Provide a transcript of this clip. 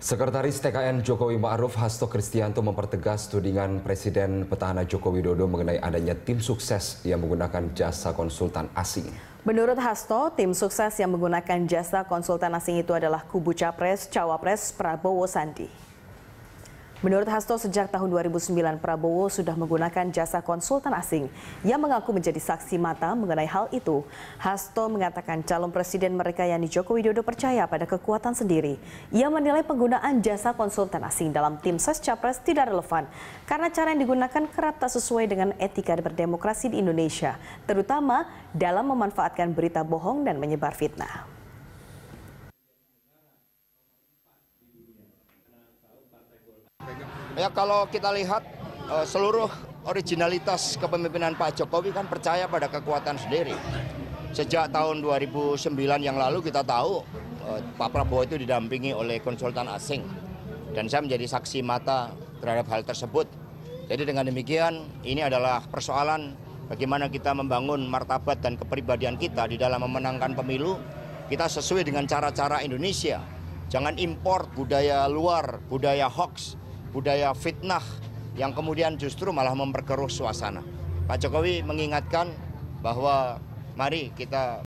Sekretaris TKN Jokowi Ma'ruf Hasto Kristianto mempertegas tudingan Presiden Petahana Joko Widodo mengenai adanya tim sukses yang menggunakan jasa konsultan asing. Menurut Hasto, tim sukses yang menggunakan jasa konsultan asing itu adalah kubu Capres, Cawapres, Prabowo Sandi. Menurut Hasto, sejak tahun 2009 Prabowo sudah menggunakan jasa konsultan asing yang mengaku menjadi saksi mata mengenai hal itu. Hasto mengatakan calon presiden mereka Yani Joko Widodo percaya pada kekuatan sendiri. Ia menilai penggunaan jasa konsultan asing dalam tim ses capres tidak relevan karena cara yang digunakan kerap tak sesuai dengan etika berdemokrasi di Indonesia, terutama dalam memanfaatkan berita bohong dan menyebar fitnah. Ya kalau kita lihat eh, seluruh originalitas kepemimpinan Pak Jokowi kan percaya pada kekuatan sendiri. Sejak tahun 2009 yang lalu kita tahu eh, Pak Prabowo itu didampingi oleh konsultan asing dan saya menjadi saksi mata terhadap hal tersebut. Jadi dengan demikian ini adalah persoalan bagaimana kita membangun martabat dan kepribadian kita di dalam memenangkan pemilu. Kita sesuai dengan cara-cara Indonesia. Jangan impor budaya luar, budaya hoax, budaya fitnah yang kemudian justru malah memperkeruh suasana. Pak Jokowi mengingatkan bahwa mari kita